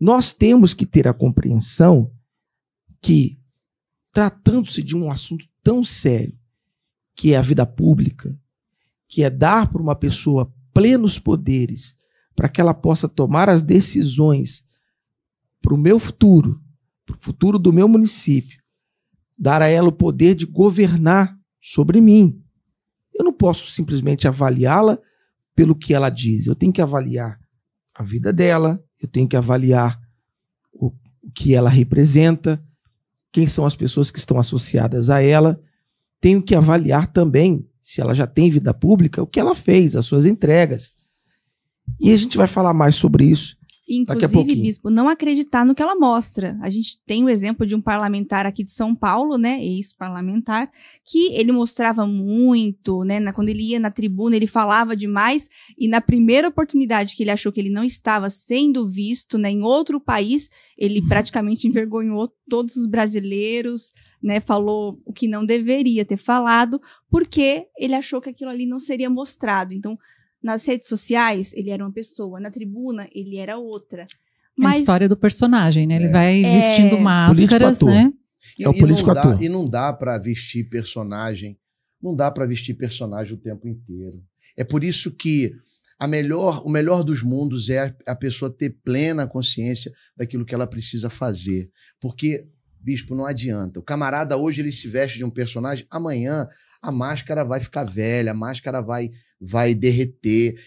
Nós temos que ter a compreensão que, tratando-se de um assunto tão sério, que é a vida pública, que é dar para uma pessoa plenos poderes para que ela possa tomar as decisões para o meu futuro, para o futuro do meu município, dar a ela o poder de governar sobre mim. Eu não posso simplesmente avaliá-la pelo que ela diz, eu tenho que avaliar a vida dela, eu tenho que avaliar o, que ela representa, quem são as pessoas que estão associadas a ela. Tenho que avaliar também, se ela já tem vida pública, o que ela fez, as suas entregas. E a gente vai falar mais sobre isso Inclusive, bispo, não acreditar no que ela mostra. A gente tem o exemplo de um parlamentar aqui de São Paulo, né, ex-parlamentar, que ele mostrava muito, né, na, quando ele ia na tribuna, ele falava demais, e na primeira oportunidade que ele achou que ele não estava sendo visto, né, em outro país, ele praticamente envergonhou todos os brasileiros, né, falou o que não deveria ter falado, porque ele achou que aquilo ali não seria mostrado. Então, nas redes sociais, ele era uma pessoa, na tribuna, ele era outra. Mas, é a história do personagem, né? Ele é, vai é. vestindo é, máscaras, né? é o político e ator. Dá, e não dá para vestir personagem, não dá para vestir personagem o tempo inteiro. É por isso que a melhor, o melhor dos mundos é a, a pessoa ter plena consciência daquilo que ela precisa fazer, porque bispo não adianta. O camarada hoje ele se veste de um personagem, amanhã a máscara vai ficar velha, a máscara vai vai derreter.